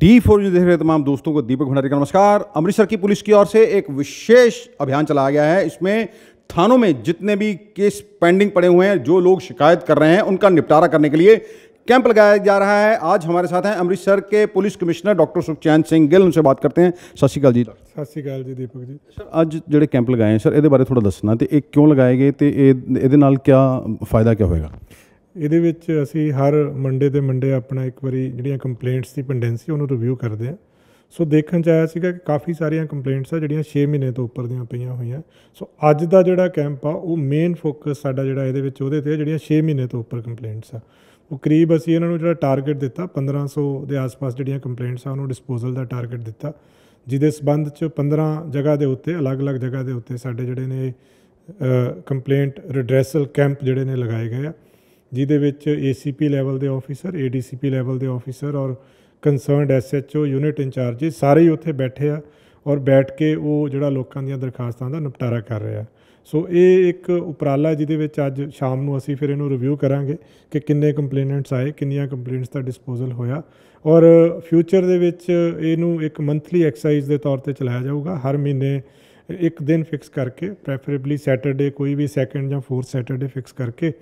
D four जो देख रहे तमाम दोस्तों को दीपक भंडारी का नमस्कार अमृतसर की पुलिस की ओर से एक विशेष अभियान चलाया गया है इसमें थानों में जितने भी केस पेंडिंग पड़े हुए हैं जो लोग शिकायत कर रहे हैं उनका निपटारा करने के लिए कैंप लगाया जा रहा है आज हमारे साथ हैं अमृतसर के police commissioner doctor Sukhchain Singh Gill उनसे बात करते हैं सत श्रीकाल जी सत श्रीकाल जी दीपक जी सर अज जो कैंप लगाए हैं सर ये बारे थोड़ा दसना तो ये क्यों लगाए गए तो ये क्या फायदा क्या होगा ਇਹਦੇ ਵਿੱਚ ਅਸੀਂ ਹਰ ਮੰਡੇ ਤੇ ਮੰਡੇ ਆਪਣਾ ਇੱਕ ਵਾਰੀ ਜਿਹੜੀਆਂ ਕੰਪਲੇਂਟਸ ਦੀ ਪੈਂਡੈਂਸੀ ਉਹਨੂੰ ਰਿਵਿਊ ਕਰਦੇ ਆ ਸੋ ਦੇਖਣ ਚ ਆਇਆ ਸੀਗਾ ਕਿ ਕਾਫੀ ਸਾਰੀਆਂ ਕੰਪਲੇਂਟਸ ਆ ਜਿਹੜੀਆਂ 6 ਮਹੀਨੇ ਤੋਂ ਉੱਪਰ ਦੀਆਂ ਪਈਆਂ ਹੋਈਆਂ ਸੋ ਅੱਜ ਦਾ ਜਿਹੜਾ ਕੈਂਪ ਆ ਉਹ ਮੇਨ ਫੋਕਸ ਸਾਡਾ ਜਿਹੜਾ ਇਹਦੇ ਵਿੱਚ ਉਹਦੇ ਤੇ ਆ ਜਿਹੜੀਆਂ 6 ਮਹੀਨੇ ਤੋਂ ਉੱਪਰ ਕੰਪਲੇਂਟਸ ਆ ਉਹ ਕਰੀਬ ਅਸੀਂ ਇਹਨਾਂ ਨੂੰ ਜਿਹੜਾ ਟਾਰਗੇਟ ਦਿੱਤਾ 1500 ਦੇ ਆਸ-ਪਾਸ ਜਿਹੜੀਆਂ ਕੰਪਲੇਂਟਸ ਆ ਉਹਨੂੰ ਡਿਸਪੋਜ਼ਲ ਦਾ ਟਾਰਗੇਟ ਦਿੱਤਾ ਜਿਹਦੇ ਸਬੰਧ ਚ 15 ਜਗ੍ਹਾ ਦੇ ਉੱਤੇ ਅਲੱਗ-ਅਲੱਗ ਜਗ੍ਹਾ ਦੇ ਉੱਤੇ ਸਾਡੇ ਜਿਹੜੇ ਨੇ ਕੰਪਲੇਂਟ ਰਿਡਰੈਸਲ ਕੈਂਪ ਜਿਹੜੇ ਨੇ ਲਗਾਏ ਗਏ ਆ ਜਿਹਦੇ ਵਿੱਚ ACP ਲੈਵਲ ਦੇ ਆਫੀਸਰ ADCP ਲੈਵਲ ਦੇ ਆਫੀਸਰ ਔਰ ਕਨਸਰਨਡ SHO ਯੂਨਿਟ ਇੰਚਾਰਜ ਸਾਰੇ ਹੀ ਉੱਥੇ ਬੈਠੇ ਆ ਔਰ ਬੈਠ ਕੇ ਉਹ ਜਿਹੜਾ ਲੋਕਾਂ ਦੀਆਂ ਦਰਖਾਸਤਾਂ ਦਾ ਨਿਪਟਾਰਾ ਕਰ ਰਿਹਾ ਸੋ ਇਹ ਇੱਕ ਉਪਰਾਲਾ ਜਿਹਦੇ ਵਿੱਚ ਅੱਜ ਸ਼ਾਮ ਨੂੰ ਅਸੀਂ ਫਿਰ ਇਹਨੂੰ ਰਿਵਿਊ ਕਰਾਂਗੇ ਕਿ ਕਿੰਨੇ ਕੰਪਲੇਨੈਂਟਸ ਆਏ ਕਿੰਨੀਆਂ ਕੰਪਲੇਂਟਸ ਦਾ ਡਿਸਪੋਜ਼ਲ ਹੋਇਆ ਔਰ ਫਿਊਚਰ ਦੇ ਵਿੱਚ ਇਹਨੂੰ ਇੱਕ ਮੰਥਲੀ ਐਕਸਰਸਾਈਜ਼ ਦੇ ਤੌਰ ਤੇ ਚਲਾਇਆ ਜਾਊਗਾ ਹਰ ਮਹੀਨੇ ਇੱਕ ਦਿਨ ਫਿਕਸ ਕਰਕੇ ਪ੍ਰੈਫਰੇਬਲੀ ਸੈਟਰਡੇ ਕੋਈ ਵੀ ਸੈਕੰਡ ਜਾਂ ਫੋਰਥ ਸੈਟਰਡੇ ਫਿਕਸ ਕਰਕੇ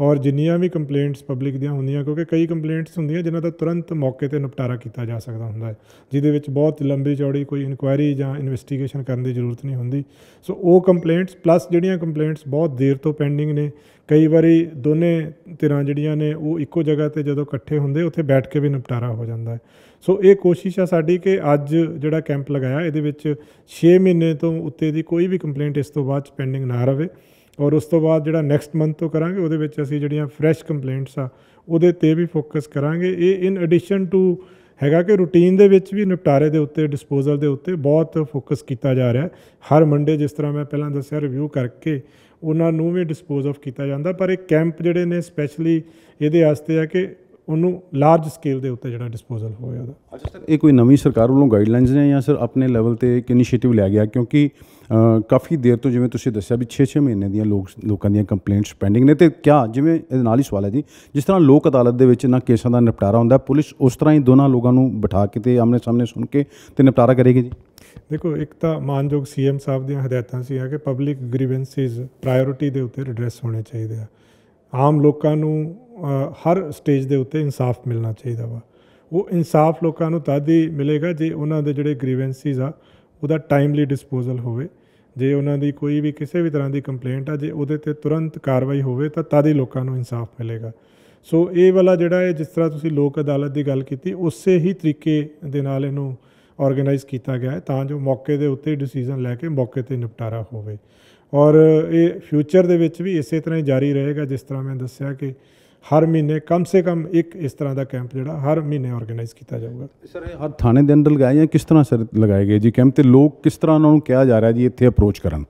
ਔਰ ਜਿੰਨੀਆਂ ਵੀ ਕੰਪਲੇਂਟਸ ਪਬਲਿਕ ਦੀਆਂ ਹੁੰਦੀਆਂ ਕਿਉਂਕਿ ਕਈ ਕੰਪਲੇਂਟਸ ਹੁੰਦੀਆਂ ਜਿਨ੍ਹਾਂ ਦਾ ਤੁਰੰਤ ਮੌਕੇ ਤੇ ਨਿਪਟਾਰਾ ਕੀਤਾ ਜਾ ਸਕਦਾ ਹੁੰਦਾ ਹੈ ਜਿਹਦੇ ਵਿੱਚ ਬਹੁਤ ਲੰਬੀ ਚੌੜੀ ਕੋਈ ਇਨਕੁਆਇਰੀ ਜਾਂ ਇਨਵੈਸਟੀਗੇਸ਼ਨ ਕਰਨ ਦੀ ਜ਼ਰੂਰਤ ਨਹੀਂ ਹੁੰਦੀ ਸੋ ਉਹ ਕੰਪਲੇਂਟਸ ਪਲੱਸ ਜਿਹੜੀਆਂ ਕੰਪਲੇਂਟਸ ਬਹੁਤ ਦੇਰ ਤੋਂ ਪੈਂਡਿੰਗ ਨੇ ਕਈ ਵਾਰੀ ਦੋਨੇ ਧਿਰਾਂ ਜਿਹੜੀਆਂ ਨੇ ਉਹ ਇੱਕੋ ਜਗ੍ਹਾ ਤੇ ਜਦੋਂ ਇਕੱਠੇ ਹੁੰਦੇ ਉੱਥੇ ਬੈਠ ਕੇ ਵੀ ਨਿਪਟਾਰਾ ਹੋ ਜਾਂਦਾ ਹੈ ਸੋ ਇਹ ਕੋਸ਼ਿਸ਼ ਆ ਸਾਡੀ ਕਿ ਅੱਜ ਜਿਹੜਾ ਕੈਂਪ ਲਗਾਇਆ ਇਹਦੇ ਵਿੱਚ 6 ਮਹੀਨੇ ਤੋਂ ਉੱਤੇ ਦੀ ਕੋਈ ਵੀ ਕੰਪਲੇਂਟ ਇਸ ਤੋਂ ਬਾਅਦ ਪੈਂਡਿੰਗ ਨਾ ਰਹੇ ਔਰ ਉਸ ਤੋਂ ਬਾਅਦ ਜਿਹੜਾ ਨੈਕਸਟ ਮੰਥ ਤੋਂ ਕਰਾਂਗੇ ਉਹਦੇ ਵਿੱਚ ਅਸੀਂ ਜਿਹੜੀਆਂ ਫਰੈਸ਼ ਕੰਪਲੇਂਟਸ ਆ ਉਹਦੇ ਤੇ ਵੀ ਫੋਕਸ ਕਰਾਂਗੇ ਇਹ ਇਨ ਐਡੀਸ਼ਨ ਟੂ ਹੈਗਾ ਕਿ ਰੂਟੀਨ ਦੇ ਵਿੱਚ ਵੀ ਨਿਪਟਾਰੇ ਦੇ ਉੱਤੇ ਡਿਸਪੋਜ਼ਲ ਦੇ ਉੱਤੇ ਬਹੁਤ ਫੋਕਸ ਕੀਤਾ ਜਾ ਰਿਹਾ ਹਰ ਮੰਡੇ ਜਿਸ ਤਰ੍ਹਾਂ ਮੈਂ ਪਹਿਲਾਂ ਦੱਸਿਆ ਰਿਵਿਊ ਕਰਕੇ ਉਹਨਾਂ ਨੂੰ ਵੀ ਡਿਸਪੋਜ਼ ਆਫ ਕੀਤਾ ਜਾਂਦਾ ਪਰ ਇਹ ਕੈਂਪ ਜਿਹੜੇ ਨੇ ਸਪੈਸ਼ਲੀ ਇਹਦੇ ਵਾਸਤੇ ਆ ਕਿ ਉਹਨੂੰ ਲਾਰਜ ਸਕੇਲ ਦੇ ਉੱਤੇ ਜਿਹੜਾ ਡਿਸਪੋਜ਼ਲ ਹੋਵੇ ਉਹਦਾ ਅੱਛਾ ਸਰ ਇਹ ਕੋਈ ਨਵੀਂ ਸਰਕਾਰ ਵੱਲੋਂ ਗਾਈਡਲਾਈਨਸ ਨੇ ਜਾਂ ਸਰ ਆਪਣੇ ਲੈਵਲ ਤੇ ਇੱਕ ਇਨੀਸ਼ੀਏਟਿਵ ਲਿਆ ਗਿਆ ਕਿਉਂਕਿ ਕਾਫੀ ਦੇਰ ਤੋਂ ਜਿਵੇਂ ਤੁਸੀਂ ਦੱਸਿਆ ਵੀ 6-6 ਮਹੀਨੇ ਦੀਆਂ ਲੋਕ ਲੋਕਾਂ ਦੀਆਂ ਕੰਪਲੇਂਟਸ ਪੈਂਡਿੰਗ ਨੇ ਤੇ ਕਿਆ ਜਿਵੇਂ ਇਹਦੇ ਨਾਲ ਹੀ ਸਵਾਲ ਹੈ ਜੀ ਜਿਸ ਤਰ੍ਹਾਂ ਲੋਕ ਅਦਾਲਤ ਦੇ ਵਿੱਚ ਨਾ ਕੇਸਾਂ ਦਾ ਨਿਪਟਾਰਾ ਹੁੰਦਾ ਪੁਲਿਸ ਉਸ ਤਰ੍ਹਾਂ ਹੀ ਦੋਨਾਂ ਲੋਕਾਂ ਨੂੰ ਬਿਠਾ ਕੇ ਤੇ ਆਮਨੇ ਸਾਹਮਣੇ ਸੁਣ ਕੇ ਤੇ ਨਿਪਟਾਰਾ ਕਰੇਗੀ ਜੀ ਦੇਖੋ ਇੱਕ ਤਾਂ ਮਾਨਯੋਗ ਸੀਐਮ ਸਾਹਿਬ ਦੀਆਂ ਹਦਾਇਤਾਂ ਸੀ ਕਿ ਪਬਲਿਕ ਗ੍ਰੀਵੈਂਸਿਸ ਪ੍ਰਾਇੋਰਟੀ ਦੇ ਉੱਤੇ ਐਡਰੈਸ ਹੋਣੇ ਚਾਹੀਦੇ ਆ ਆਮ ਲੋਕਾਂ ਨੂੰ ਹਰ ਸਟੇਜ ਦੇ ਉੱਤੇ ਇਨਸਾਫ ਮਿਲਣਾ ਚਾਹੀਦਾ ਵਾ ਉਹ ਇਨਸਾਫ ਲੋਕਾਂ ਨੂੰ ਤਦ ਹੀ ਮਿਲੇਗਾ ਜੇ ਉਹਨਾਂ ਦੇ ਜਿਹੜੇ ਗ੍ਰੀਵੈਂਸਿਸ ਆ ਉਹਦਾ ਟਾਈਮਲੀ ਡਿਸਪੋਜ਼ਲ ਹੋਵੇ ਜੇ ਉਹਨਾਂ ਦੀ ਕੋਈ ਵੀ ਕਿਸੇ ਵੀ ਤਰ੍ਹਾਂ ਦੀ ਕੰਪਲੇਂਟ ਆ ਜੇ ਉਹਦੇ ਤੇ ਤੁਰੰਤ ਕਾਰਵਾਈ ਹੋਵੇ ਤਾਂ ਤਦ ਹੀ ਲੋਕਾਂ ਨੂੰ ਇਨਸਾਫ ਮਿਲੇਗਾ ਸੋ ਇਹ ਵਾਲਾ ਜਿਹੜਾ ਇਹ ਜਿਸ ਤਰ੍ਹਾਂ ਤੁਸੀਂ ਲੋਕ ਅਦਾਲਤ ਦੀ ਗੱਲ ਕੀਤੀ ਉਸੇ ਹੀ ਤਰੀਕੇ ਦੇ ਨਾਲ ਇਹਨੂੰ ਆਰਗੇਨਾਈਜ਼ ਕੀਤਾ ਗਿਆ ਹੈ ਤਾਂ ਜੋ ਮੌਕੇ ਦੇ ਉੱਤੇ ਡਿਸੀਜਨ ਲੈ ਕੇ ਮੌਕੇ ਤੇ ਨਿਪਟਾਰਾ ਹੋਵੇ ਔਰ ਇਹ ਫਿਊਚਰ ਦੇ ਵਿੱਚ ਵੀ ਇਸੇ ਤਰ੍ਹਾਂ ਹੀ ਜਾਰੀ ਰਹੇਗਾ ਜਿਸ ਤਰ੍ਹਾਂ ਮੈਂ ਦੱਸਿਆ ਕਿ ਹਰ ਮਹੀਨੇ ਕਮ ਸੇ ਕਮ ਇੱਕ ਇਸ ਤਰ੍ਹਾਂ ਦਾ ਕੈਂਪ ਜਿਹੜਾ ਹਰ ਮਹੀਨੇ ਆਰਗੇਨਾਈਜ਼ ਕੀਤਾ ਜਾਊਗਾ ਸਰ ਇਹ ਹਰ ਥਾਣੇ ਦੇ ਅੰਦਰ ਲਗਾਏ ਜਾਂ ਕਿਸ ਤਰ੍ਹਾਂ ਸਰ ਲਗਾਏ ਗਏ ਜੀ ਕੈਂਪ ਤੇ ਲੋਕ ਕਿਸ ਤਰ੍ਹਾਂ ਉਹਨਾਂ ਨੂੰ ਕਿਹਾ ਜਾ ਰਿਹਾ ਜੀ ਇੱਥੇ ਅਪਰੋਚ ਕਰਨ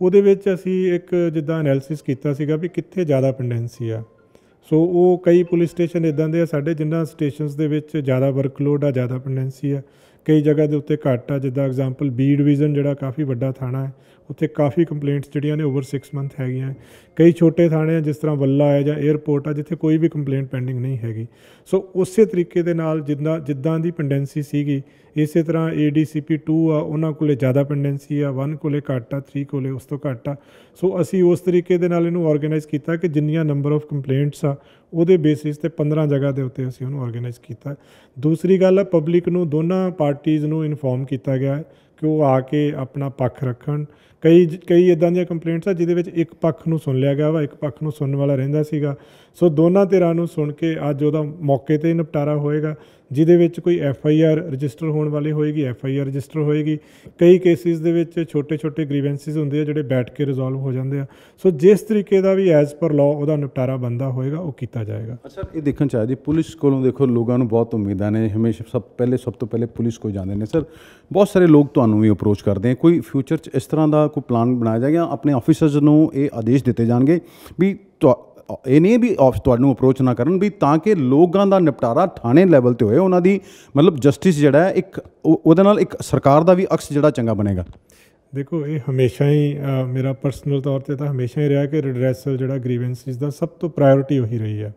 ਉਹਦੇ ਵਿੱਚ ਅਸੀਂ ਇੱਕ ਜਿੱਦਾਂ ਐਨਾਲਿਸਿਸ ਕੀਤਾ ਸੀਗਾ ਵੀ ਕਿੱਥੇ ਜ਼ਿਆਦਾ ਪੈਂਡੈਂਸੀ ਆ ਸੋ ਉਹ ਕਈ ਪੁਲਿਸ ਸਟੇਸ਼ਨ ਇਦਾਂ ਦੇ ਆ ਸਾਡੇ ਜਿੰਨਾ ਸਟੇਸ਼ਨਸ ਦੇ ਵਿੱਚ ਜ਼ਿਆਦਾ ਵਰਕਲੋਡ ਆ ਜ਼ਿਆਦਾ ਪੈਂਡੈਂਸੀ ਆ ਕਈ ਜਗ੍ਹਾ ਦੇ ਉੱਤੇ ਘੱਟ ਆ ਜਿੱਦਾਂ ਐਗਜ਼ਾਮਪਲ ਬੀ ਡਿਵੀਜ਼ਨ ਜਿਹੜਾ ਕਾਫੀ ਵੱਡਾ ਥਾਣਾ ਹੈ ਉੱਥੇ ਕਾਫੀ ਕੰਪਲੇਂਟਸ ਜਿਹੜੀਆਂ ਨੇ ਓਵਰ 6 ਮੰਥ ਹੈਗੀਆਂ ਕਈ ਛੋਟੇ ਥਾਣੇ ਆ ਜਿਸ ਤਰ੍ਹਾਂ ਵੱਲਾ ਹੈ ਜਾਂ 에ਅਰਪੋਰਟ ਆ ਜਿੱਥੇ ਕੋਈ ਵੀ ਕੰਪਲੇਂਟ ਪੈਂਡਿੰਗ ਨਹੀਂ ਹੈਗੀ ਸੋ ਉਸੇ ਤਰੀਕੇ ਦੇ ਨਾਲ ਜਿੱਦਾਂ ਜਿੱਦਾਂ ਦੀ ਪੈਂਡੈਂਸੀ ਸੀਗੀ ਇਸੇ ਤਰ੍ਹਾਂ ADCP 2 ਆ ਉਹਨਾਂ ਕੋਲੇ ਜ਼ਿਆਦਾ ਪੈਂਡੈਂਸੀ ਆ 1 ਕੋਲੇ ਘੱਟ ਆ 3 ਕੋਲੇ ਉਸ ਤੋਂ ਘੱਟ ਆ ਸੋ ਅਸੀਂ ਉਸ ਤਰੀਕੇ ਦੇ ਨਾਲ ਇਹਨੂੰ ਆਰਗੇਨਾਈਜ਼ ਕੀਤਾ ਕਿ ਜਿੰਨੀਆਂ ਨੰਬਰ ਆਫ ਕੰਪਲੇਂਟਸ ਆ ਉਹਦੇ ਬੇਸਿਸ ਤੇ 15 ਜਗ੍ਹਾ ਦੇ ਉੱਤੇ ਅਸੀਂ ਉਹਨੂੰ ਆਰਗੇਨਾਈਜ਼ ਕੀਤਾ ਦੂਸਰੀ ਗੱਲ ਆ ਪਬਲਿਕ ਨੂੰ ਦੋਨਾਂ ਪਾਰਟੀਆਂ ਨੂੰ ਇਨਫੋਰਮ ਕੀਤਾ ਗਿਆ ਕਿ ਉਹ ਆ ਕੇ ਆਪਣਾ ਪੱਖ ਰੱਖਣ ਕਈ ਕਈ ਇਦਾਂ ਦੀਆਂ ਕੰਪਲੇਂਟਸ ਆ ਜਿਹਦੇ ਵਿੱਚ ਇੱਕ ਪੱਖ ਨੂੰ ਸੁਣ ਲਿਆ ਗਿਆ ਵਾ ਇੱਕ ਪੱਖ ਨੂੰ ਸੁਣਨ ਵਾਲਾ ਰਹਿੰਦਾ ਸੀਗਾ ਸੋ ਦੋਨਾਂ ਧਿਰਾਂ ਨੂੰ ਸੁਣ ਕੇ ਅੱਜ ਉਹਦਾ ਮੌਕੇ ਤੇ ਨਿਪਟਾਰਾ ਹੋਏਗਾ ਜਿਹਦੇ ਵਿੱਚ ਕੋਈ ਐਫ ਆਈ ਆਰ ਰਜਿਸਟਰ ਹੋਣ ਵਾਲੀ ਹੋਏਗੀ ਐਫ ਆਈ ਆਰ ਰਜਿਸਟਰ ਹੋਏਗੀ ਕਈ ਕੇਸਿਸ ਦੇ ਵਿੱਚ ਛੋਟੇ-ਛੋਟੇ ਗ੍ਰੀਵੈਂਸਿਸ ਹੁੰਦੇ ਆ ਜਿਹੜੇ ਬੈਠ ਕੇ ਰਿਜ਼ੋਲਵ ਹੋ ਜਾਂਦੇ ਆ ਸੋ ਜਿਸ ਤਰੀਕੇ ਦਾ ਵੀ ਐਜ਼ ਪਰ ਲਾਅ ਉਹਦਾ ਨਿਪਟਾਰਾ ਬੰਦਾ ਹੋਏਗਾ ਉਹ ਕੀਤਾ ਜਾਏਗਾ ਅੱਛਾ ਇਹ ਦੇਖਣ ਚਾਹੀਦੀ ਪੁਲਿਸ ਕੋਲੋਂ ਦੇਖੋ ਲੋਕਾਂ ਨੂੰ ਬਹੁਤ ਉਮੀਦਾਂ ਨੇ ਹਮੇਸ਼ਾ ਸਭ ਪਹਿਲੇ ਸਭ ਤੋਂ ਪਹਿਲੇ ਪੁਲਿਸ ਕੋਲ ਜਾਂਦੇ ਨੇ ਸਰ ਬਹੁਤ ਸਾਰੇ ਲੋਕ ਤੁਹਾਨੂੰ ਵੀ ਅਪਰੋਚ ਕਰਦੇ ਆ ਕੋਈ ਫਿਊਚਰ 'ਚ ਇਸ ਤਰ੍ਹਾਂ ਦਾ ਕੋਈ ਪਲਾਨ ਬਣਾਇਆ ਜਾਏਗਾ ਆਪਣੇ ਆਫੀਸਰਸ ਨੂੰ ਇਹ ਆਦੇਸ਼ ਦਿੱਤੇ ਜਾਣਗੇ ਵੀ ਇਹ ਨਹੀਂ ਵੀ ਤੁਹਾਨੂੰ ਅਪਰੋਚ ਨਾ ਕਰਨ ਵੀ ਤਾਂ ਕਿ ਲੋਕਾਂ ਦਾ ਨਿਪਟਾਰਾ ਥਾਣੇ ਲੈਵਲ ਤੇ ਹੋਏ ਉਹਨਾਂ ਦੀ ਮਤਲਬ ਜਸਟਿਸ ਜਿਹੜਾ ਹੈ ਇੱਕ ਉਹਦੇ ਨਾਲ ਇੱਕ ਸਰਕਾਰ ਦਾ ਵੀ ਅਕਸ ਜਿਹੜਾ ਚੰਗਾ ਬਣੇਗਾ ਦੇਖੋ ਇਹ ਹਮੇਸ਼ਾ ਹੀ ਮੇਰਾ ਪਰਸਨਲ ਤੌਰ ਤੇ ਤਾਂ ਹਮੇਸ਼ਾ ਹੀ ਰਿਹਾ ਕਿ ਰਿਡਰੈਸਲ ਜਿਹੜਾ ਗ੍ਰੀਵੈਂਸਿਸ ਦਾ ਸਭ ਤੋਂ ਪ੍ਰਾਇੋਰਟੀ ਉਹੀ ਰਹੀ ਹੈ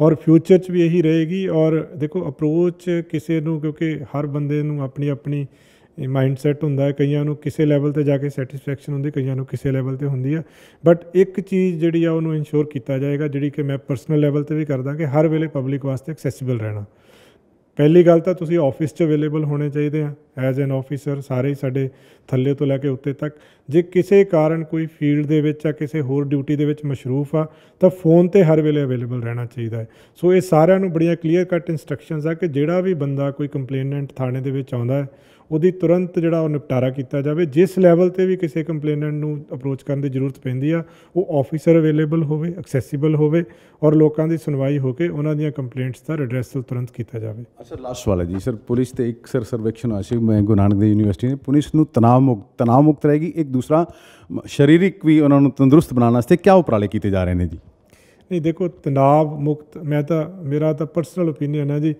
ਔਰ ਫਿਊਚਰ 'ਚ ਵੀ ਇਹੀ ਰਹੇਗੀ ਔਰ ਦੇਖੋ ਅਪਰੋਚ ਕਿਸੇ ਨੂੰ ਕਿਉਂਕਿ ਹਰ ਬੰਦੇ ਨੂੰ ਆਪਣੀ ਆਪਣੀ ਮਾਈਂਡ ਸੈਟ ਹੁੰਦਾ ਹੈ ਕਈਆਂ ਨੂੰ ਕਿਸੇ ਲੈਵਲ ਤੇ ਜਾ ਕੇ ਸੈਟੀਸਫੈਕਸ਼ਨ ਹੁੰਦੀ ਕਈਆਂ ਨੂੰ ਕਿਸੇ ਲੈਵਲ ਤੇ ਹੁੰਦੀ ਆ ਬਟ ਇੱਕ ਚੀਜ਼ ਜਿਹੜੀ ਆ ਉਹਨੂੰ ਇਨਸ਼ੋਰ ਕੀਤਾ ਜਾਏਗਾ ਜਿਹੜੀ ਕਿ ਮੈਂ ਪਰਸਨਲ ਲੈਵਲ ਤੇ ਵੀ ਕਰਦਾ ਕਿ ਹਰ ਵੇਲੇ ਪਬਲਿਕ ਵਾਸਤੇ ਐਕਸੈਸਿਬਲ ਰਹਿਣਾ ਪਹਿਲੀ ਗੱਲ ਤਾਂ ਤੁਸੀਂ ਆਫਿਸ 'ਚ ਅਵੇਲੇਬਲ ਹੋਣੇ ਚਾਹੀਦੇ ਆ ਐਜ਼ ਐਨ ਆਫੀਸਰ ਸਾਰੇ ਸਾਡੇ ਥੱਲੇ ਤੋਂ ਲੈ ਕੇ ਉੱਤੇ ਤੱਕ ਜੇ ਕਿਸੇ ਕਾਰਨ ਕੋਈ ਫੀਲਡ ਦੇ ਵਿੱਚ ਆ ਕਿਸੇ ਹੋਰ ਡਿਊਟੀ ਦੇ ਵਿੱਚ ਮਸ਼ਰੂਫ ਆ ਤਾਂ ਫੋਨ ਤੇ ਹਰ ਵੇਲੇ ਅਵੇਲੇਬਲ ਰਹਿਣਾ ਚਾਹੀਦਾ ਹੈ ਸੋ ਇਹ ਸਾਰਿਆਂ ਨੂੰ ਬੜੀਆਂ ਕਲੀਅਰ ਕੱਟ ਇਨਸਟਰਕਸ਼ਨਸ ਆ ਕਿ ਜਿਹੜਾ ਵੀ ਬੰਦਾ ਕੋਈ ਕੰਪਲੇਨੈਂਟ ਥਾਣੇ ਦੇ ਵਿੱਚ ਆਉਂਦਾ ਹੈ ਉਹਦੀ ਤੁਰੰਤ ਜਿਹੜਾ ਉਹ ਨਿਪਟਾਰਾ ਕੀਤਾ ਜਾਵੇ ਜਿਸ ਲੈਵਲ ਤੇ ਵੀ ਕਿਸੇ ਕੰਪਲੇਨੈਂਟ ਨੂੰ ਅਪਰੋਚ ਕਰਨ ਦੀ ਜ਼ਰੂਰਤ ਪੈਂਦੀ ਆ ਉਹ ਆਫੀਸਰ ਅਵੇਲੇਬਲ ਹੋਵੇ ਐਕਸੈਸੀਬਲ ਹੋਵੇ ਔਰ ਲੋਕਾਂ ਦੀ ਸੁਣਵਾਈ ਹੋ ਕੇ ਉਹਨਾਂ ਦੀਆਂ ਕੰਪਲੇਂਟਸ ਦਾ ਰੈਡਰੈਸਲ ਤੁਰੰਤ ਕੀਤਾ ਜਾਵੇ ਅਸਰ ਲਾਸਟ ਵਾਲਾ ਜੀ ਸਰ ਪੁਲਿਸ ਤੇ ਇੱਕ ਸਰ ਸਰਵੇਖਣ ਆਸ਼ੀ ਮੈਂ ਗੁਨਾਨਕ ਦੇ ਯੂਨੀਵਰਸਿਟੀ ਨੇ ਪੁਲਿਸ ਨੂੰ ਤਣਾਅ ਮੁਕਤ ਤਣਾਅ ਮੁਕਤ ਰਹੇਗੀ ਇੱਕ ਦੂਸਰਾ ਸਰੀਰਿਕ ਵੀ ਉਹਨਾਂ ਨੂੰ ਤੰਦਰੁਸਤ ਬਣਾਉਣ ਵਾਸਤੇ ਕੀ ਉਪਰਾਲੇ ਕੀਤੇ ਜਾ ਰਹੇ ਨੇ ਜੀ ਨਹੀਂ ਦੇਖੋ ਤਣਾਅ ਮੁਕਤ ਮੈਂ ਤਾਂ ਮੇਰਾ ਤਾਂ ਪਰਸਨਲ ਓਪੀਨੀਅਨ ਹੈ ਜੀ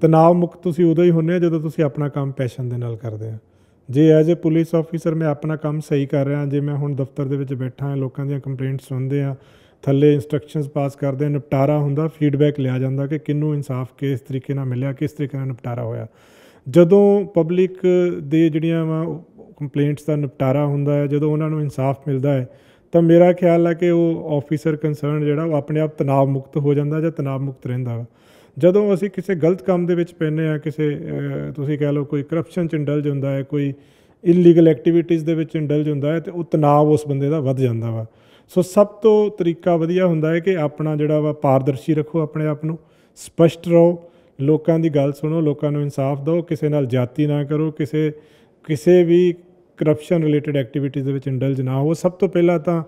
ਤਣਾਅ ਮੁਕਤ ਤੁਸੀਂ ਉਦੋਂ ਹੀ ਹੁੰਨੇ ਆ ਜਦੋਂ ਤੁਸੀਂ ਆਪਣਾ ਕੰਮ ਪੈਸ਼ਨ ਦੇ ਨਾਲ ਕਰਦੇ ਆ ਜੇ ਐਜ਼ ਅ ਪੁਲਿਸ ਆਫੀਸਰ ਮੈਂ ਆਪਣਾ ਕੰਮ ਸਹੀ ਕਰ ਰਿਹਾ ਜੇ ਮੈਂ ਹੁਣ ਦਫ਼ਤਰ ਦੇ ਵਿੱਚ ਬੈਠਾ ਹਾਂ ਲੋਕਾਂ ਦੀਆਂ ਕੰਪਲੇਂਟਸ ਸੁਣਦੇ ਆ ਥੱਲੇ ਇਨਸਟਰਕਸ਼ਨਸ ਪਾਸ ਕਰਦੇ ਆ ਨਿਪਟਾਰਾ ਹੁੰਦਾ ਫੀਡਬੈਕ ਲਿਆ ਜਾਂਦਾ ਕਿ ਕਿੰਨੂੰ ਇਨਸਾਫ ਕਿਸ ਤਰੀਕੇ ਨਾਲ ਮਿਲਿਆ ਕਿਸ ਤਰੀਕੇ ਨਾਲ ਨਿਪਟਾਰਾ ਹੋਇਆ ਜਦੋਂ ਪਬਲਿਕ ਦੇ ਜਿਹੜੀਆਂ ਵਾ ਕੰਪਲੇਂਟਸ ਦਾ ਨਿਪਟਾਰਾ ਹੁੰਦਾ ਹੈ ਜਦੋਂ ਉਹਨਾਂ ਨੂੰ ਇਨਸਾਫ ਮਿਲਦਾ ਹੈ ਤਾਂ ਮੇਰਾ ਖਿਆਲ ਹੈ ਕਿ ਉਹ ਆਫੀਸਰ ਕਨਸਰਨ ਜਿਹੜਾ ਉਹ ਆਪਣੇ ਆਪ ਤਣਾਅ ਮੁਕਤ ਹੋ ਜਾਂਦਾ ਜਾਂ ਤਣਾਅ ਮੁਕਤ ਰਹਿੰਦਾ ਹੈ ਜਦੋਂ ਅਸੀਂ ਕਿਸੇ ਗਲਤ ਕੰਮ ਦੇ ਵਿੱਚ ਪੈਨੇ ਆ ਕਿਸੇ ਤੁਸੀਂ ਕਹਿ ਲਓ ਕੋਈ ਕਰਪਸ਼ਨ ਚ ਇੰਡਲਜ ਹੁੰਦਾ ਹੈ ਕੋਈ ਇਲੀਗਲ ਐਕਟੀਵਿਟੀਜ਼ ਦੇ ਵਿੱਚ ਇੰਡਲਜ ਹੁੰਦਾ ਹੈ ਤੇ ਉਹ ਤਣਾਅ ਉਸ ਬੰਦੇ ਦਾ ਵੱਧ ਜਾਂਦਾ ਵਾ ਸੋ ਸਭ ਤੋਂ ਤਰੀਕਾ ਵਧੀਆ ਹੁੰਦਾ ਹੈ ਕਿ ਆਪਣਾ ਜਿਹੜਾ ਵਾ ਪਾਰਦਰਸ਼ੀ ਰੱਖੋ ਆਪਣੇ ਆਪ ਨੂੰ ਸਪਸ਼ਟ ਰਹੋ ਲੋਕਾਂ ਦੀ ਗੱਲ ਸੁਣੋ ਲੋਕਾਂ ਨੂੰ ਇਨਸਾਫ ਦਿਓ ਕਿਸੇ ਨਾਲ ਜਾਤੀ ਨਾ ਕਰੋ ਕਿਸੇ ਕਿਸੇ ਵੀ ਕਰਪਸ਼ਨ ਰਿਲੇਟਡ ਐਕਟੀਵਿਟੀਜ਼ ਦੇ ਵਿੱਚ ਇੰਡਲਜ ਨਾ ਹੋ ਸਭ ਤੋਂ ਪਹਿਲਾਂ ਤਾਂ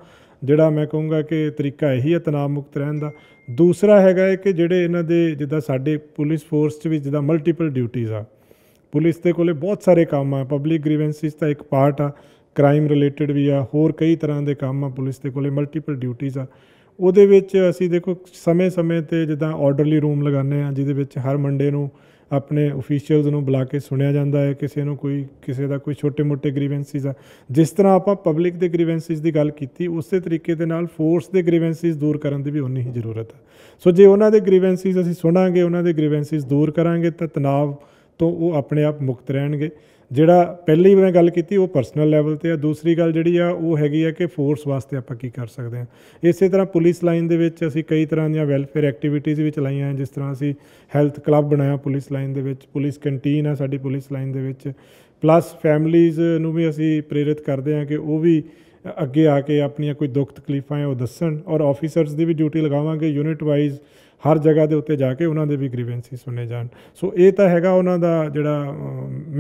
ਜਿਹੜਾ ਮੈਂ ਕਹੂੰਗਾ ਕਿ ਤਰੀਕਾ ਇਹੀ ਹੈ ਤਣਾਅ ਮੁਕਤ ਰਹਿਣ ਦਾ ਦੂਸਰਾ ਹੈਗਾ ਹੈ ਕਿ ਜਿਹੜੇ ਇਹਨਾਂ ਦੇ ਜਿੱਦਾਂ ਸਾਡੇ ਪੁਲਿਸ ਫੋਰਸ 'ਚ ਵੀ ਜਿੱਦਾਂ ਮਲਟੀਪਲ ਡਿਊਟੀਆਂ ਆ ਪੁਲਿਸ ਦੇ ਕੋਲੇ ਬਹੁਤ ਸਾਰੇ ਕੰਮ ਆ ਪਬਲਿਕ ਗ੍ਰੀਵੈਂਸਿਸ ਦਾ ਇੱਕ ਪਾਰਟ ਆ ਕ੍ਰਾਈਮ ਰਿਲੇਟਡ ਵੀ ਆ ਹੋਰ ਕਈ ਤਰ੍ਹਾਂ ਦੇ ਕੰਮ ਆ ਪੁਲਿਸ ਦੇ ਕੋਲੇ ਮਲਟੀਪਲ ਡਿਊਟੀਆਂ ਆ ਉਹਦੇ ਵਿੱਚ ਅਸੀਂ ਦੇਖੋ ਸਮੇਂ-ਸਮੇਂ ਤੇ ਜਿੱਦਾਂ ਆਰਡਰਲੀ ਰੂਮ ਲਗਾਉਂਦੇ ਆ ਜਿਹਦੇ ਵਿੱਚ ਹਰ ਮੰਡੇ ਨੂੰ ਆਪਣੇ ਅਫੀਸ਼ੀਅਲਸ ਨੂੰ ਬੁਲਾ ਕੇ ਸੁਣਿਆ ਜਾਂਦਾ ਹੈ ਕਿਸੇ ਨੂੰ ਕੋਈ ਕਿਸੇ ਦਾ ਕੋਈ ਛੋਟੇ-ਮੋਟੇ ਗ੍ਰੀਵੈਂਸਿਸ ਆ ਜਿਸ ਤਰ੍ਹਾਂ ਆਪਾਂ ਪਬਲਿਕ ਦੇ ਗ੍ਰੀਵੈਂਸਿਸ ਦੀ ਗੱਲ ਕੀਤੀ ਉਸੇ ਤਰੀਕੇ ਦੇ ਨਾਲ ਫੋਰਸ ਦੇ ਗ੍ਰੀਵੈਂਸਿਸ ਦੂਰ ਕਰਨ ਦੀ ਵੀ ਉਨੀ ਹੀ ਜ਼ਰੂਰਤ ਹੈ ਸੋ ਜੇ ਉਹਨਾਂ ਦੇ ਗ੍ਰੀਵੈਂਸਿਸ ਅਸੀਂ ਸੁਣਾਂਗੇ ਉਹਨਾਂ ਦੇ ਗ੍ਰੀਵੈਂਸਿਸ ਦੂਰ ਕਰਾਂਗੇ ਤਾਂ ਤਣਾਅ ਤੋਂ ਉਹ ਆਪਣੇ ਆਪ ਮੁਕਤ ਰਹਿਣਗੇ ਜਿਹੜਾ ਪਹਿਲੀ ਮੈਂ ਗੱਲ ਕੀਤੀ ਉਹ ਪਰਸਨਲ ਲੈਵਲ ਤੇ ਆ ਦੂਸਰੀ ਗੱਲ ਜਿਹੜੀ ਆ ਉਹ ਹੈਗੀ ਆ ਕਿ ਫੋਰਸ ਵਾਸਤੇ ਆਪਾਂ ਕੀ ਕਰ ਸਕਦੇ ਆ ਇਸੇ ਤਰ੍ਹਾਂ ਪੁਲਿਸ ਲਾਈਨ ਦੇ ਵਿੱਚ ਅਸੀਂ ਕਈ ਤਰ੍ਹਾਂ ਦੀਆਂ ਵੈਲਫੇਅਰ ਐਕਟੀਵਿਟੀਜ਼ ਵੀ ਚਲਾਈਆਂ ਜਿਸ ਤਰ੍ਹਾਂ ਅਸੀਂ ਹੈਲਥ ਕਲੱਬ ਬਣਾਇਆ ਪੁਲਿਸ ਲਾਈਨ ਦੇ ਵਿੱਚ ਪੁਲਿਸ ਕੰਟੀਨ ਆ ਸਾਡੀ ਪੁਲਿਸ ਲਾਈਨ ਦੇ ਵਿੱਚ ਪਲੱਸ ਫੈਮਿਲੀਜ਼ ਨੂੰ ਵੀ ਅਸੀਂ ਪ੍ਰੇਰਿਤ ਕਰਦੇ ਆ ਕਿ ਉਹ ਵੀ ਅੱਗੇ ਆ ਕੇ ਆਪਣੀਆਂ ਕੋਈ ਦੁੱਖ ਤਕਲੀਫਾਂ ਹੈ ਉਹ ਦੱਸਣ ਔਰ ਆਫੀਸਰਸ ਦੀ ਵੀ ਡਿਊਟੀ ਲਗਾਵਾਂਗੇ ਯੂਨਿਟ ਵਾਈਜ਼ ਹਰ ਜਗ੍ਹਾ ਦੇ ਉੱਤੇ ਜਾ ਕੇ ਉਹਨਾਂ ਦੇ ਵੀ ਗ੍ਰੀਵੈਂਸੀ ਸੁਣੇ ਜਾਣ ਸੋ ਇਹ ਤਾਂ ਹੈਗਾ ਉਹਨਾਂ ਦਾ ਜਿਹੜਾ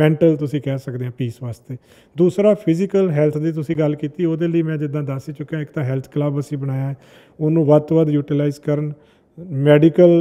ਮੈਂਟਲ ਤੁਸੀਂ ਕਹਿ ਸਕਦੇ ਆ ਪੀਸ ਵਾਸਤੇ ਦੂਸਰਾ ਫਿਜ਼ੀਕਲ ਹੈਲਥ ਦੀ ਤੁਸੀਂ ਗੱਲ ਕੀਤੀ ਉਹਦੇ ਲਈ ਮੈਂ ਜਿੱਦਾਂ ਦੱਸ ਹੀ ਚੁੱਕਿਆ ਇੱਕ ਤਾਂ ਹੈਲਥ ਕਲੱਬ ਅਸੀਂ ਬਣਾਇਆ ਹੈ ਉਹਨੂੰ ਵੱਧ ਤੋਂ ਵੱਧ ਯੂਟਿਲਾਈਜ਼ ਕਰਨ ਮੈਡੀਕਲ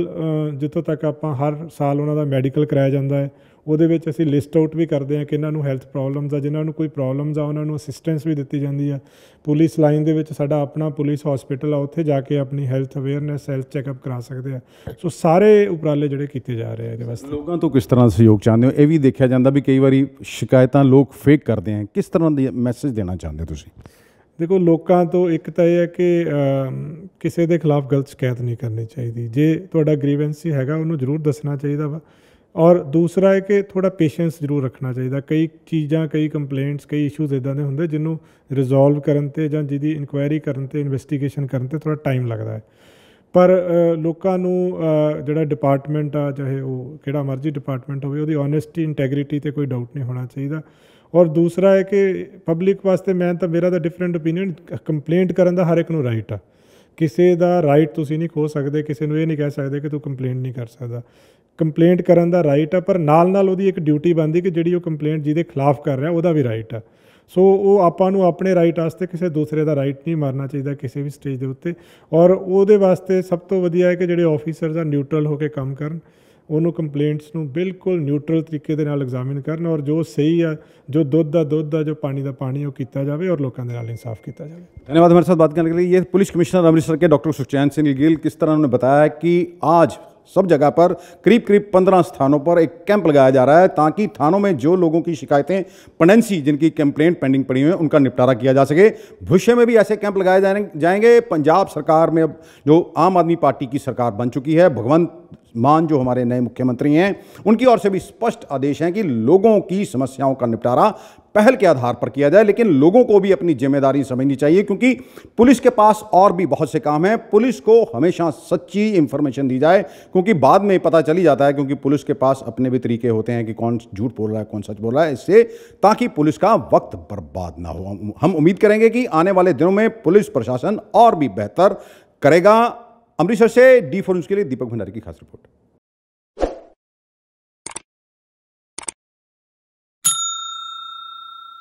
ਜਿੱਥੋਂ ਤੱਕ ਆਪਾਂ ਹਰ ਸਾਲ ਉਹਨਾਂ ਦਾ ਮੈਡੀਕਲ ਕਰਾਇਆ ਜਾਂਦਾ ਹੈ ਉਹਦੇ ਵਿੱਚ ਅਸੀਂ ਲਿਸਟ ਆਊਟ ਵੀ ਕਰਦੇ ਹਾਂ ਕਿ ਇਹਨਾਂ ਨੂੰ ਹੈਲਥ ਪ੍ਰੋਬਲਮਸ ਆ ਜਿਨ੍ਹਾਂ ਨੂੰ ਕੋਈ ਪ੍ਰੋਬਲਮਸ ਆ ਉਹਨਾਂ ਨੂੰ ਅਸਿਸਟੈਂਸ ਵੀ ਦਿੱਤੀ ਜਾਂਦੀ ਆ ਪੁਲਿਸ ਲਾਈਨ ਦੇ ਵਿੱਚ ਸਾਡਾ ਆਪਣਾ ਪੁਲਿਸ ਹਸਪੀਟਲ ਆ ਉੱਥੇ ਜਾ ਕੇ ਆਪਣੀ ਹੈਲਥ ਅਵੇਅਰਨੈਸ ਹੈਲਥ ਚੈੱਕਅਪ ਕਰਾ ਸਕਦੇ ਆ ਸੋ ਸਾਰੇ ਉਪਰਾਲੇ ਜਿਹੜੇ ਕੀਤੇ ਜਾ ਰਹੇ ਆ ਇਹਦੇ ਵਾਸਤੇ ਲੋਕਾਂ ਤੋਂ ਕਿਸ ਤਰ੍ਹਾਂ ਸਹਿਯੋਗ ਚਾਹੁੰਦੇ ਹੋ ਇਹ ਵੀ ਦੇਖਿਆ ਜਾਂਦਾ ਵੀ ਕਈ ਵਾਰੀ ਸ਼ਿਕਾਇਤਾਂ ਲੋਕ ਫੇਕ ਕਰਦੇ ਆ ਕਿਸ ਤਰ੍ਹਾਂ ਦੀ ਮੈਸੇਜ ਦੇਣਾ ਚਾਹੁੰਦੇ ਤੁਸੀਂ ਦੇਖੋ ਲੋਕਾਂ ਤੋਂ ਇੱਕ ਤਾਂ ਇਹ ਹੈ ਕਿ ਕਿਸੇ ਦੇ ਖਿਲਾਫ ਗਲਤ ਸ਼ਿਕਾਇਤ ਨਹੀਂ ਕਰਨੀ ਚਾਹੀਦੀ ਜੇ ਤੁਹਾਡਾ ਗ੍ਰੀਵੈਂਸੀ ਹੈਗਾ ਉਹਨੂੰ ਜ਼ਰੂਰ ਦੱਸਣਾ ਚਾਹੀਦਾ ਵਾ ਔਰ ਦੂਸਰਾ ਹੈ ਕਿ ਥੋੜਾ ਪੇਸ਼ੈਂਸ ਜ਼ਰੂਰ ਰੱਖਣਾ ਚਾਹੀਦਾ ਕਈ ਚੀਜ਼ਾਂ ਕਈ ਕੰਪਲੇਂਟਸ ਕਈ ਇਸ਼ੂਜ਼ ਇਦਾਂ ਦੇ ਹੁੰਦੇ ਜਿਹਨੂੰ ਰਿਜ਼ੋਲਵ ਕਰਨ ਤੇ ਜਾਂ ਜਿਹਦੀ ਇਨਕੁਆਇਰੀ ਕਰਨ ਤੇ ਇਨਵੈਸਟੀਗੇਸ਼ਨ ਕਰਨ ਤੇ ਥੋੜਾ ਟਾਈਮ ਲੱਗਦਾ ਹੈ ਪਰ ਲੋਕਾਂ ਨੂੰ ਜਿਹੜਾ ਡਿਪਾਰਟਮੈਂਟ ਆ ਚਾਹੇ ਉਹ ਕਿਹੜਾ ਮਰਜ਼ੀ ਡਿਪਾਰਟਮੈਂਟ ਹੋਵੇ ਉਹਦੀ ਓਨੈਸਟੀ ਇੰਟੈਗ੍ਰਿਟੀ ਤੇ ਕੋਈ ਡਾਊਟ ਨਹੀਂ ਹੋਣਾ ਚਾਹੀਦਾ ਔਰ ਦੂਸਰਾ ਹੈ ਕਿ ਪਬਲਿਕ ਵਾਸਤੇ ਮੈਂ ਤਾਂ ਮੇਰਾ ਤਾਂ ਡਿਫਰੈਂਟ ਓਪੀਨੀਅਨ ਕੰਪਲੇਂਟ ਕਰਨ ਦਾ ਹਰ ਇੱਕ ਨੂੰ ਰਾਈਟ ਆ ਕਿਸੇ ਦਾ ਰਾਈਟ ਤੁਸੀਂ ਨਹੀਂ ਖੋ ਸਕਦੇ ਕਿਸੇ ਨੂੰ ਇਹ ਨਹੀਂ ਕਹਿ ਸਕਦੇ ਕਿ ਤੂੰ ਕੰਪਲੇਂਟ ਨਹੀਂ ਕਰ ਸਕਦਾ ਕੰਪਲੇਂਟ ਕਰਨ ਦਾ ਰਾਈਟ ਆ ਪਰ ਨਾਲ ਨਾਲ ਉਹਦੀ ਇੱਕ ਡਿਊਟੀ ਬਣਦੀ ਕਿ ਜਿਹੜੀ ਉਹ ਕੰਪਲੇਂਟ ਜਿਹਦੇ ਖਿਲਾਫ ਕਰ ਰਿਹਾ ਉਹਦਾ ਵੀ ਰਾਈਟ ਆ ਸੋ ਉਹ ਆਪਾਂ ਨੂੰ ਆਪਣੇ ਰਾਈਟ ਵਾਸਤੇ ਕਿਸੇ ਦੂਸਰੇ ਦਾ ਰਾਈਟ ਨਹੀਂ ਮਾਰਨਾ ਚਾਹੀਦਾ ਕਿਸੇ ਵੀ ਸਟੇਜ ਦੇ ਉੱਤੇ ਔਰ ਉਹਦੇ ਵਾਸਤੇ ਸਭ ਤੋਂ ਵਧੀਆ ਹੈ ਕਿ ਜਿਹੜੇ ਆਫੀਸਰਸ ਆ ਨਿਊਟਰਲ ਹੋ ਕੇ ਕੰਮ ਕਰਨ ਉਹਨੂੰ ਕੰਪਲੇਂਟਸ ਨੂੰ बिल्कुल न्यूट्रल तरीके ਦੇ ਨਾਲ ਐਗਜ਼ਾਮਿਨ ਕਰਨ ਔਰ ਜੋ ਸਹੀ ਆ ਜੋ ਦੁੱਧ ਦਾ ਦੁੱਧ ਆ ਜੋ ਪਾਣੀ ਦਾ ਪਾਣੀ ਉਹ ਕੀਤਾ ਜਾਵੇ ਔਰ ਲੋਕਾਂ इंसाफ किया जाए धन्यवाद हमारे साथ बात करने के लिए पुलिस कमिश्नर अमृतसर के डॉक्टर सुचैन सिंह गिल किस तरह उन्होंने बताया कि आज सब जगह पर करीब करीब पंद्रह स्थानों पर एक कैंप लगाया जा रहा है ताकि थानों में जो लोगों की शिकायतें पेंडेंसी जिनकी कंप्लेंट पेंडिंग पड़ी हुई है उनका निपटारा किया जा सके भविष्य में भी ऐसे कैंप लगाए जाएंगे पंजाब सरकार में अब जो आम आदमी पार्टी की सरकार बन चुकी है भगवंत मान जो हमारे नए मुख्यमंत्री हैं उनकी ओर से भी स्पष्ट आदेश हैं कि लोगों की समस्याओं का निपटारा पहल के आधार पर किया जाए लेकिन लोगों को भी अपनी जिम्मेदारी समझनी चाहिए क्योंकि पुलिस के पास और भी बहुत से काम हैं पुलिस को हमेशा सच्ची इंफॉर्मेशन दी जाए क्योंकि बाद में पता चली जाता है क्योंकि पुलिस के पास अपने भी तरीके होते हैं कि कौन झूठ बोल रहा है कौन सच बोल रहा है इससे ताकि पुलिस का वक्त बर्बाद ना हो हम उम्मीद करेंगे कि आने वाले दिनों में पुलिस प्रशासन और भी बेहतर करेगा अमृतसर से डी फोर न्यूज़ के लिए दीपक भंडारी की खास रिपोर्ट